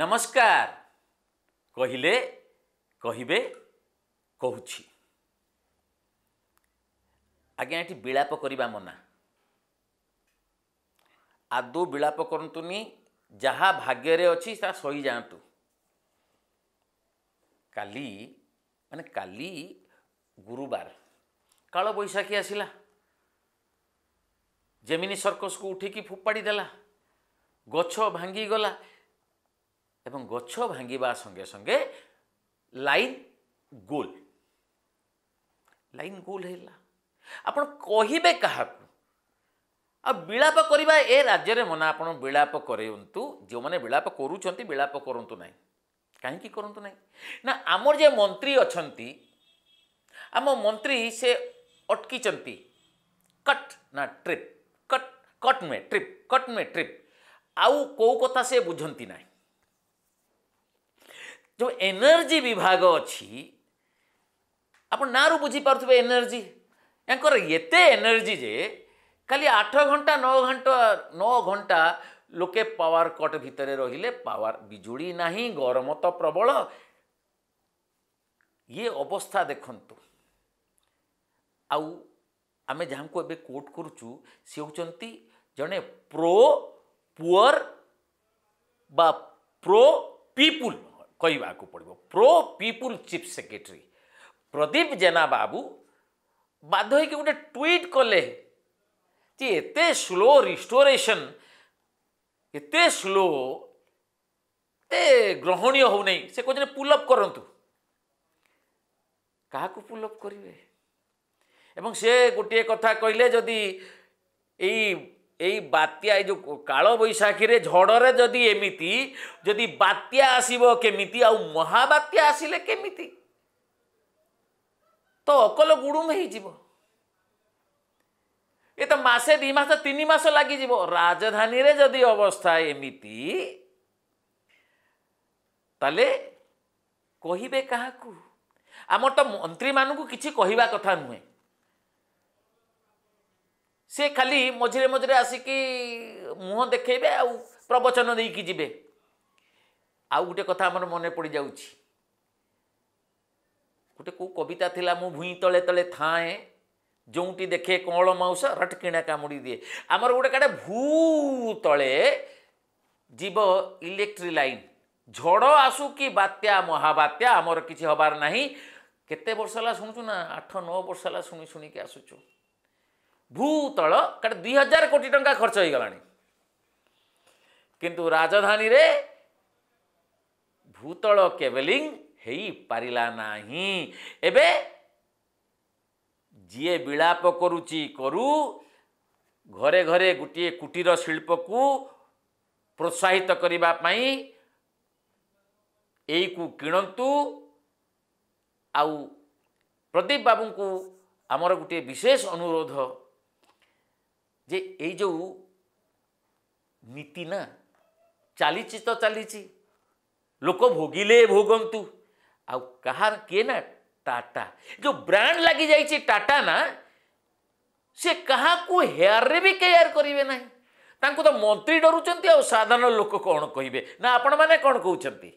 ନମସ୍କାର କହିଲେ କହିବେ କହୁଛି ଆଜ୍ଞା ଏଠି ବିଳାପ କରିବା ମନା ଆଦୌ ବିଳାପ କରନ୍ତୁନି ଯାହା ଭାଗ୍ୟରେ ଅଛି ତାହା ସହିଯାଆନ୍ତୁ କାଲି ମାନେ କାଲି ଗୁରୁବାର କାଳବୈଶାଖୀ ଆସିଲା ଜେମିନି ସର୍କସକୁ ଉଠିକି ଫୋପାଡ଼ି ଦେଲା ଗଛ ଭାଙ୍ଗିଗଲା এবং গছ ভাঙ্গিবা সঙ্গে সঙ্গে লাইন গোল ଲାଇନ୍ ଗୋଲ ହେଲା ଆପଣ କହିବେ କାହାକୁ ଆଉ ବିଳାପ କରିବା ଏ ରାଜ୍ୟରେ ମନା ଆପଣ ବିଳାପ କରନ୍ତୁ ଯେଉଁମାନେ ବିଳାପ କରୁଛନ୍ତି ବିଳାପ କରନ୍ତୁ ନାହିଁ କାହିଁକି କରନ୍ତୁ ନାହିଁ ନା ଆମର ଯେ ମନ୍ତ୍ରୀ ଅଛନ୍ତି ଆମ ମନ୍ତ୍ରୀ ସେ ଅଟକିଛନ୍ତି କଟ୍ ନା ଟ୍ରିପ୍ କଟ୍ କଟ୍ ନୁହେଁ ଟ୍ରିପ୍ କଟ୍ ନୁହେଁ ଟ୍ରିପ୍ ଆଉ କେଉଁ କଥା ସେ ବୁଝନ୍ତି ନାହିଁ जो एनर्जी विभाग अच्छी ଆପଣ ନାଁରୁ ବୁଝିପାରୁଥିବେ ଏନର୍ଜି ୟାଙ୍କର ଏତେ ଏନର୍ଜି ଯେ ଖାଲି ଆଠ ଘଣ୍ଟା ନଅ ଘଣ୍ଟା ନଅ ଘଣ୍ଟା ଲୋକେ ପାୱାର କଟ୍ ଭିତରେ ରହିଲେ ପାୱାର ବିଜୁଳି ନାହିଁ ଗରମ ତ ପ୍ରବଳ ଇଏ ଅବସ୍ଥା ଦେଖନ୍ତୁ ଆଉ ଆମେ ଯାହାଙ୍କୁ ଏବେ କୋଟ୍ କରୁଛୁ ସେ ହେଉଛନ୍ତି ଜଣେ ପ୍ରୋ ପୁଅର୍ ବା ପ୍ରୋ ପିପୁଲ୍ କହିବାକୁ ପଡ଼ିବ pro people chief secretary Pradeep Jena ବାବୁ ବାଧ୍ୟ ହୋଇକି ଗୋଟେ ଟ୍ୱିଟ୍ କଲେ ଯେ ଏତେ ସ୍ଲୋ ରିଷ୍ଟୋରେସନ୍ ଏତେ ସ୍ଲୋ ଏତେ ଗ୍ରହଣୀୟ ହେଉନାହିଁ ସେ କହୁଛନ୍ତି ପୁଲଅପ୍ କରନ୍ତୁ କାହାକୁ ପୁଲଅପ୍ କରିବେ ଏବଂ ସେ ଗୋଟିଏ କଥା କହିଲେ ଯଦି ଏଇ এই বাত্যা এই ଯେଉଁ କାଳବୈଶାଖୀରେ ଝଡ଼ରେ ଯଦି ଏମିତି ଯଦି ବାତ୍ୟା ଆସିବ କେମିତି ଆଉ ମହାବାତ୍ୟା ଆସିଲେ କେମିତି ତ ଅକଲ ଗୁଡ଼ୁମ ହେଇଯିବ ଏ ତ ମାସେ ଦୁଇ ମାସ ତିନି ମାସ ଲାଗିଯିବ ରାଜଧାନୀରେ ଯଦି ଅବସ୍ଥା ଏମିତି ତାହେଲେ କହିବେ କାହାକୁ ଆମର ତ ମନ୍ତ୍ରୀମାନଙ୍କୁ କିଛି କହିବା କଥା ନୁହେଁ ସେ ଖାଲି ମଝିରେ ମଝିରେ ଆସିକି ମୁହଁ ଦେଖେଇବେ ଆଉ ପ୍ରବଚନ ଦେଇକି ଯିବେ ଆଉ ଗୋଟେ କଥା ଆମର ମନେ ପଡ଼ିଯାଉଛି ଗୋଟେ କେଉଁ କବିତା ଥିଲା ମୁଁ ଭୂଇଁ ତଳେ ତଳେ ଥାଏଁ ଯେଉଁଠି ଦେଖେ କଅଁଳ ମାଉସ କିଣା କାମୁଡ଼ି ଦିଏ ଆମର ଗୋଟେ କାଟେ ଭୂ ତଳେ ଯିବ ଇଲେକ୍ଟ୍ରି ଲାଇନ୍ ଝଡ଼ ଆସୁ କି ବାତ୍ୟା ମହାବାତ୍ୟା ଆମର କିଛି ହେବାର ନାହିଁ କେତେ ବର୍ଷ ହେଲା ଶୁଣୁଛୁ ନା ଆଠ ନଅ ବର୍ଷ ହେଲା ଶୁଣି ଶୁଣିକି ଆସୁଛୁ भूतल दुई हजार कोटी टा खर्च राजधानी रे भूतल केबलिङ है पारा विलाप एलाप करू घरे घरे गोटि कुटीर को प्रोत्साहित एु कि आउ प्रदीप बाबु आमर गोटी विशेष अनुरोध ଯେ ଏଇ ଯେଉଁ ନୀତି ନା ଚାଲିଛି ତ ଚାଲିଛି ଲୋକ ଭୋଗିଲେ ଭୋଗନ୍ତୁ ଆଉ କାହାର କିଏ ନା ଟାଟା ଯେଉଁ ବ୍ରାଣ୍ଡ ଲାଗିଯାଇଛି ଟାଟା ନା ସେ କାହାକୁ ହେୟାରରେ ବି କେୟାର କରିବେ ନାହିଁ ତାଙ୍କୁ ତ ମନ୍ତ୍ରୀ ଡରୁଛନ୍ତି ଆଉ ସାଧାରଣ ଲୋକ କ'ଣ କହିବେ ନା ଆପଣମାନେ କ'ଣ କହୁଛନ୍ତି